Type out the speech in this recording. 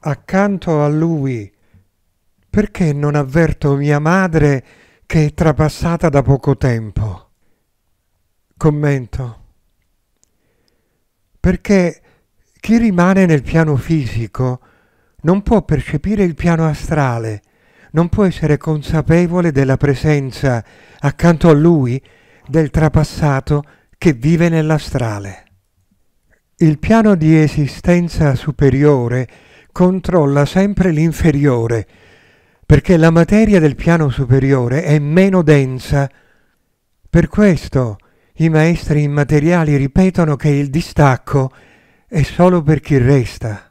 accanto a lui. Perché non avverto mia madre che è trapassata da poco tempo? Commento. Perché chi rimane nel piano fisico non può percepire il piano astrale, non può essere consapevole della presenza accanto a lui del trapassato che vive nell'astrale. Il piano di esistenza superiore controlla sempre l'inferiore, perché la materia del piano superiore è meno densa. Per questo i maestri immateriali ripetono che il distacco è solo per chi resta.